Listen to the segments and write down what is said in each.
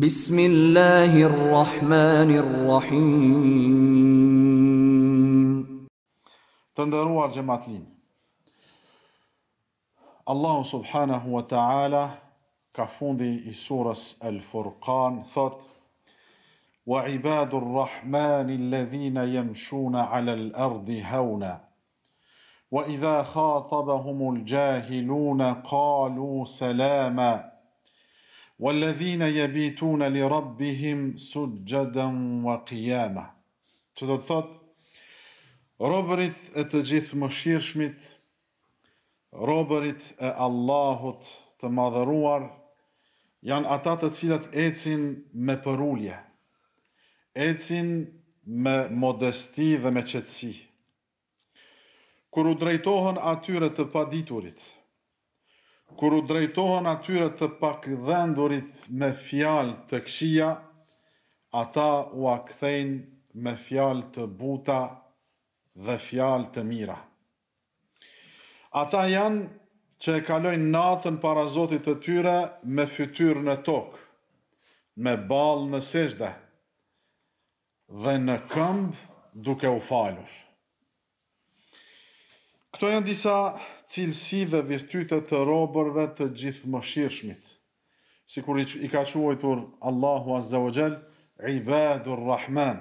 بسم الله الرحمن الرحيم تندروار جماعتين الله سبحانه وتعالى كفوندي سورة الفرقان ثوت وعباد الرحمن الذين يمشون على الأرض هونا وإذا خاطبهم الجاهلون قالوا سلاماً walladhina yabituna li rabbihim sujadan wa qiyama çu do të thot robërit e të gjithë mëshirshmit robërit e Allahut të madhëruar janë ata të cilët ecin me përulje ecin me modesti dhe me qetësi kur u drejtohen atyre të paditurit kur u drejtohen atyre të pak dhendurit me fjal të këshia, ata u akthejn me fjal të buta dhe fjal të mira. Ata janë që e kalojnë natën para zotit të tyre me fytyr në tokë, me balë në seshde dhe në këmbë duke u falurë. Këto janë disa cilësive virtyte të robërve të gjithë shirëshmit, Si kur i ka quajtur Allahu Azza o Gjell, Ibadur Rahman.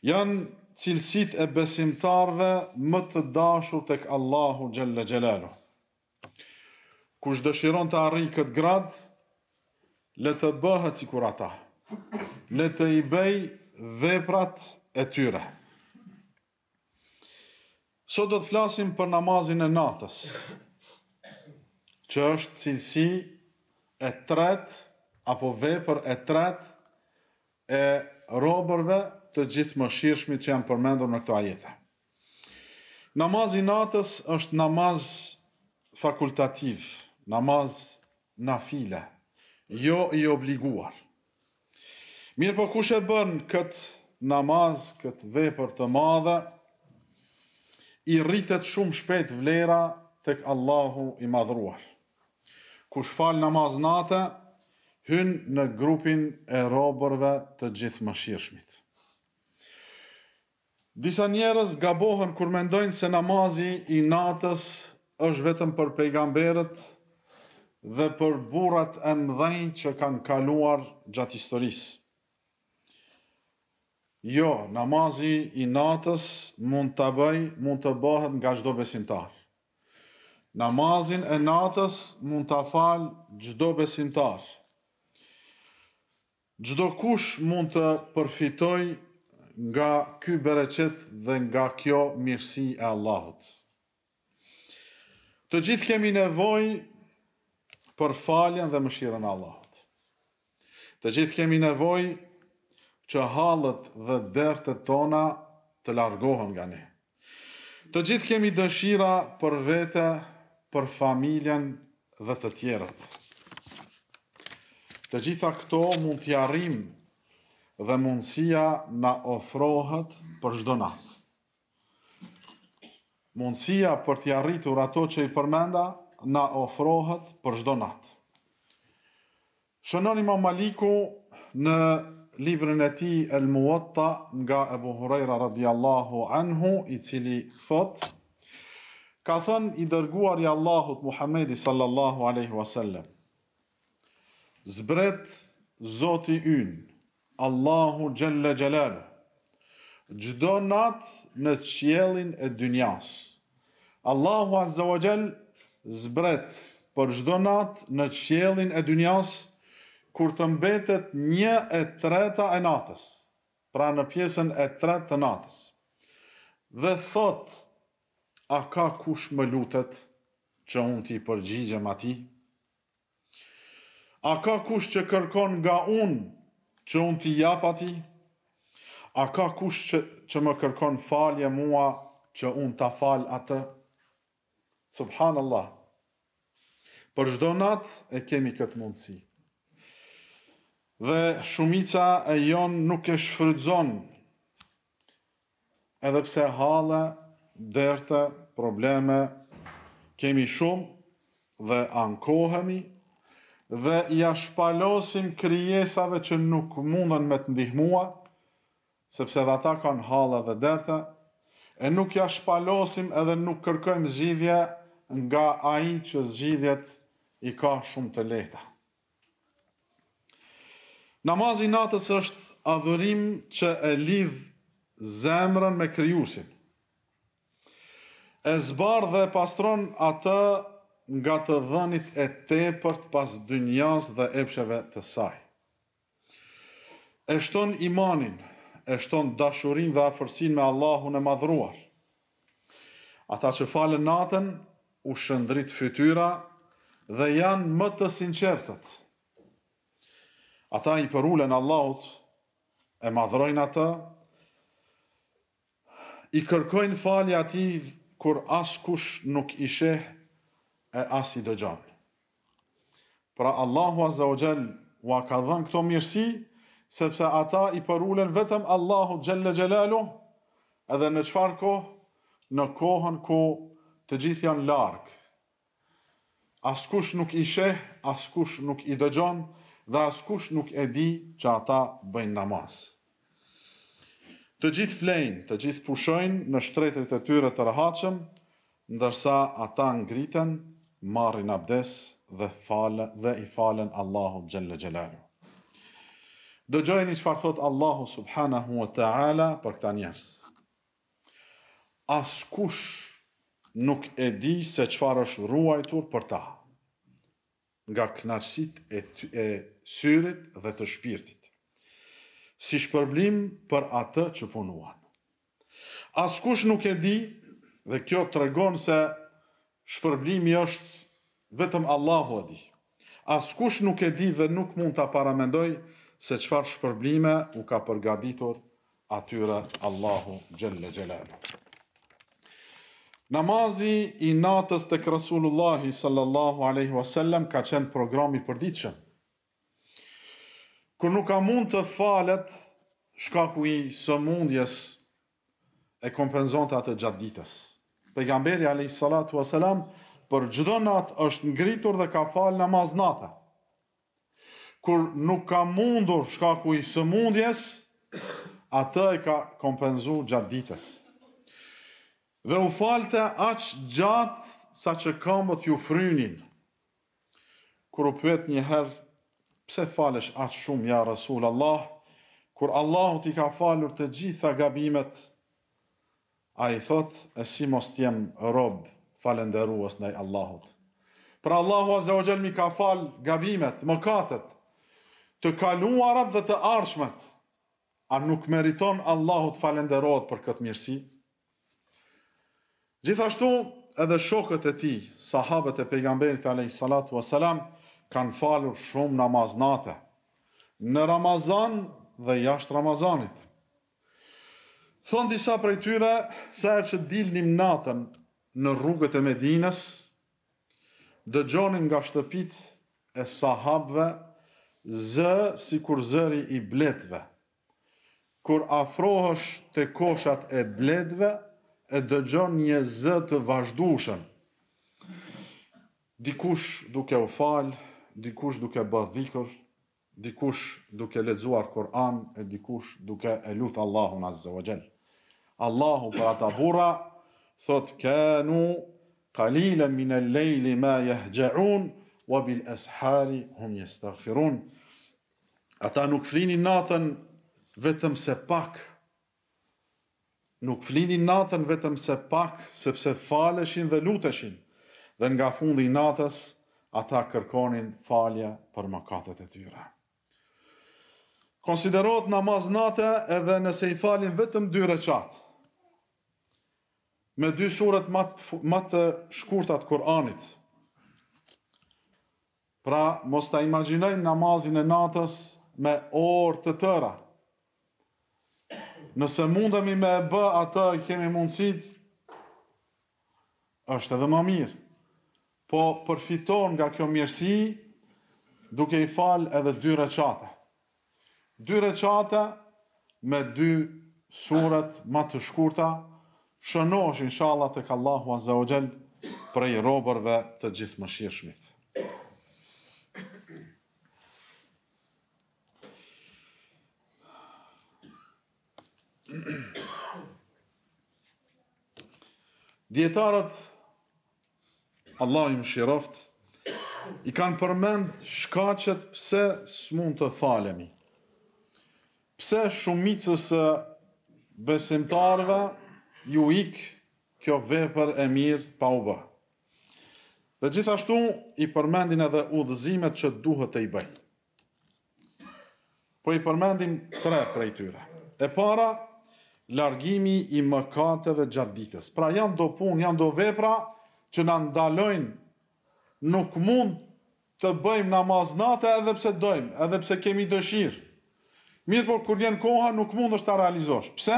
Janë cilësit e besimtarve më të dashur të kë Allahu Gjelle Gjelalu. Kush dëshiron të arri këtë grad, le të bëhet si kur ata, le të i bej e tyre. Sot do të flasim për namazin e natës, që është cilësi e tret, apo vepër e tret, e robërve të gjithë më shirëshmi që janë përmendur në këto ajete. Namazin natës është namaz fakultativ, namaz na file, jo i obliguar. Mirë po kush e bën këtë namaz, këtë vepër të madhe, i rritet shumë shpet vlera tek Allahu i madhruar. Kush falë namaz natë, hynë në grupin e robërve të gjithë më shirëshmit. Disa njerës gabohën kur mendojnë se namazi i natës është vetëm për pejgamberët dhe për burat e mdhejnë që kanë kaluar gjatë historisë. Jo, namazi i natës mund të bëj, mund të bëhet nga gjdo besimtar. Namazin e natës mund të fal gjdo besimtar. Gjdo kush mund të përfitoj nga ky bereqet dhe nga kjo mirësi e Allahot. Të gjithë kemi nevoj për faljen dhe mëshirën Allahot. Të gjithë kemi nevoj që halët dhe dertët tona të largohen nga ne. Të gjithë kemi dëshira për vete, për familjen dhe të tjerët. Të gjitha këto mund t'jarim dhe mundësia na ofrohet për shdo natë. Mundësia për të rritur ato që i përmenda na ofrohet për shdo natë. Shënoni ma Maliku në librën e tij El Muwatta nga Abu Huraira radhiyallahu anhu i cili thot ka thën i dërguar i Allahut Muhamedi sallallahu alaihi wasallam zbret zoti yn Allahu gjelle jalal çdo nat në qiellin e dynjas Allahu azza wa zbret për çdo nat në qiellin e dynjas kur të mbetet një e treta e natës, pra në pjesën e treta e natës, dhe thot, a ka kush më lutet që unë t'i përgjigjem ati? A ka kush që kërkon nga unë që unë t'i jap ati? A ka kush që, që më kërkon falje mua që unë t'a fal atë? Subhanallah, për shdo natë e kemi këtë mundësi dhe shumica e jon nuk e shfrytëzon. Edhe pse halla, dërtha, probleme kemi shumë dhe ankohemi dhe ja shpalosim krijesave që nuk mundën me të ndihmua, sepse dhe ata kanë hale dhe derte, e nuk ja shpalosim edhe nuk kërkojmë zhivje nga aji që zhivjet i ka shumë të lehta. Namazi natës është adhurim që e lidh zemrën me kryusin. E zbarë dhe pastron atë nga të dhënit e tepërt pas dynjas dhe epsheve të saj. E shton imanin, e shton dashurin dhe afërsin me Allahun e madhruar. Ata që falen natën, u shëndrit fytyra dhe janë më të sinqertët ata i përulen Allahut, e madhrojnë ata, i kërkojnë falje ati kur as kush nuk ishe e as i dëgjan. Pra Allahu Azza o Gjell ua ka dhën këto mirësi, sepse ata i përulen vetëm Allahu Gjelle Gjellalu, edhe në qfar kohë, në kohën ku të gjithë janë larkë. As kush nuk ishe, as kush nuk i dëgjanë, dhe askush nuk e di që ata bëjnë namaz. Të gjithë flejnë, të gjithë pushojnë në shtretrit e tyre të rëhaqëm, ndërsa ata ngriten, marrin abdes dhe, fale, dhe i falen Allahu Gjelle Gjelalu. gjojnë i qëfar thot Allahu Subhanahu wa Ta'ala për këta njerës. Askush nuk e di se qëfar është ruajtur për ta, nga knarësit e, e syrit dhe të shpirtit, si shpërblim për atë që punuan. Askush nuk e di dhe kjo të regon se shpërblimi është vetëm Allahu e di. Askush nuk e di dhe nuk mund të paramendoj se qfar shpërblime u ka përgaditur atyre Allahu gjëlle gjëlelu. Namazi i natës të kërësullullahi sallallahu aleyhi wasallam ka qenë programi përdiqëm kur nuk ka mund të falet shkaku i sëmundjes e kompenzon të atë gjatë ditës. Pegamberi a.s. për gjdo natë është ngritur dhe ka fal në maznatë. Kur nuk ka mundur shkaku i sëmundjes, atë e ka kompenzu gjatë ditës. Dhe u falte aqë gjatë sa që kamët ju frynin. Kur u pëtë njëherë pse falesh atë shumë, ja Rasul Allah, kur Allahu ti ka falur të gjitha gabimet, a i thot, e si mos t'jem rob, falenderuas nëj Allahut. Pra Allahu Azza o Gjelmi ka fal gabimet, mëkatet, të kaluarat dhe të arshmet, a nuk meriton Allahut të për këtë mirësi? Gjithashtu, edhe shokët e ti, sahabët e pejgamberit a.s. Salatu a.s kanë falur shumë namaznate, në Ramazan dhe jashtë Ramazanit. Thonë disa prej tyre, sa e që dilnim natën në rrugët e Medines, dë gjonin nga shtëpit e sahabve, zë si kur zëri i bletve. Kur afrohësh të koshat e bletve, e dë gjon një zë të vazhdushën. Dikush duke u falë, dikush duke bëhë dhikër, dikush duke ledzuar Koran, e dikush duke e lutë Allahun azze o Allahu për ata bura, thot, kënu kalile min e lejli ma jahgjeun, wa bil eshari hum jestaghfirun. Ata nuk flinin natën vetëm se pak, nuk flinin natën vetëm se pak, sepse faleshin dhe luteshin, dhe nga fundi natës, ata kërkonin falje për mëkatet e tyre. Konsiderot namaz nate edhe nëse i falin vetëm dy reqat. Me dy surët matë të shkurtat Kur'anit. Pra, mos të imaginojmë namazin e natës me orë të tëra. Nëse mundëmi me e bë atë, kemi mundësit, është edhe më mirë po përfiton nga kjo mirësi duke i fal edhe dy recate. Dy recate me dy surat më të shkurta shënosh inshallah tek Allahu Azza wa Jall për robërve të gjithë mëshirshmit. Dietarët Allah i më shiroft, i kanë përmend shkacet pse s'mun të falemi. Pse shumicës besimtarve ju ikë kjo vepër e mirë pa u bë. Dhe gjithashtu i përmendin edhe udhëzimet që duhet të i bëjnë. Po i përmendim tre prej tyre. E para, largimi i mëkateve gjatë ditës. Pra janë do punë, janë do vepra, që në ndalojnë nuk mund të bëjmë namaz natë edhe pse dojmë, edhe pse kemi dëshirë. Mirë por kur vjen koha nuk mund është ta realizosh. Pse?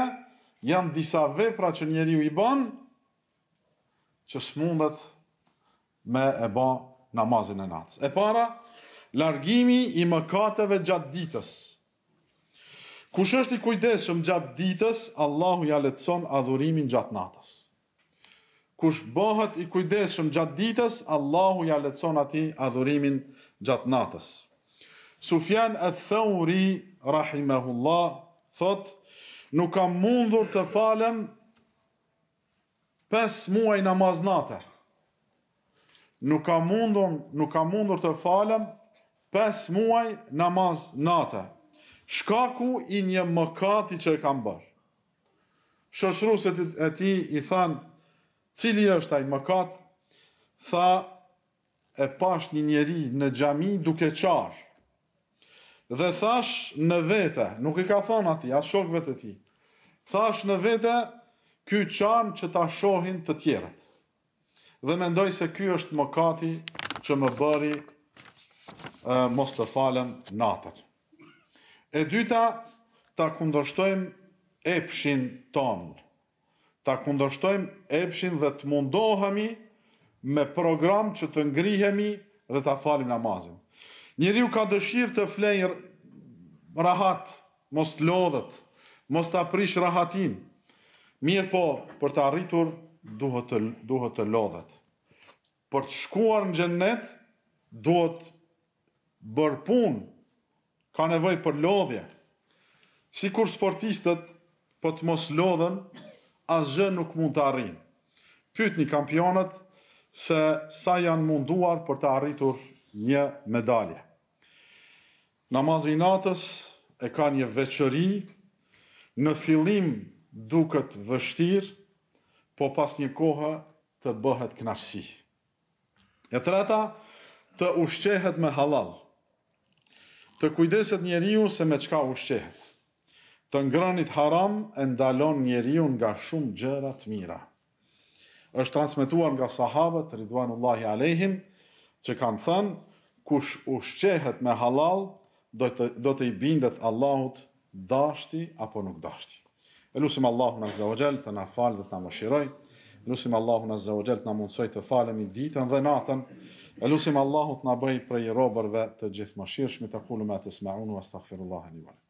Janë disa vepra që njeriu i bën që s'mundet me e ba namazin e natës. E para, largimi i mëkateve gjatë ditës. Kush është i kujdesshëm gjatë ditës, Allahu ja letëson adhurimin gjatë natës kush bëhet i kujdeshëm gjatë ditës, Allahu ja letëson ati adhurimin gjatë natës. Sufjan e thëuri, rahimehullah, thot, nuk kam mundur të falem pes muaj namaz nate. Nuk kam mundur, nuk kam mundur të falem pes muaj namaz nate. Shkaku i një mëkati që e kam bërë. Shëshru se ti i thanë, cili është ai mëkat? Tha e pash një njeri në xhami duke qar. Dhe thash në vete, nuk i ka thon atij, as shokëve të tij. Thash në vete, ky çan që ta shohin të tjerët. Dhe mendoj se ky është mëkati që më bëri e, mos të falem natër. E dyta, ta kundërshtojmë epshin tonë ta kundështojmë epshin dhe të mundohemi me program që të ngrihemi dhe të falim namazin. Njëri u ka dëshirë të flenjë rahat, mos të lodhet, mos të aprish rahatin, mirë po për të arritur duhet të, duhet të lodhet. Për të shkuar në gjennet, duhet bërë pun, ka nevoj për lodhje. Si kur sportistët për po të mos lodhen, asgjë nuk mund të arrinë. Pyt një kampionët se sa janë munduar për të arritur një medalje. Namazinatës natës e ka një veçori në filim duket vështir, po pas një kohë të bëhet kënaqësi. E treta, të ushqehet me halal. Të kujdeset njeriu se me çka ushqehet. Të ngrënit haram e ndalon njeriu nga shumë gjëra të mira. Është transmetuar nga sahabët Ridwanullahi alaihim që kanë thënë kush ushqehet me halal do të do të i bindet Allahut dashti apo nuk dashti. Elusim Allahun azza wa jall të na falë dhe të na mëshiroj. Elusim Allahun azza wa jall të na mundsoj të falemi ditën dhe natën. Elusim Allahut na bëj prej robërve të gjithë mëshirshëm Aqulu ma tasma'un wa li wa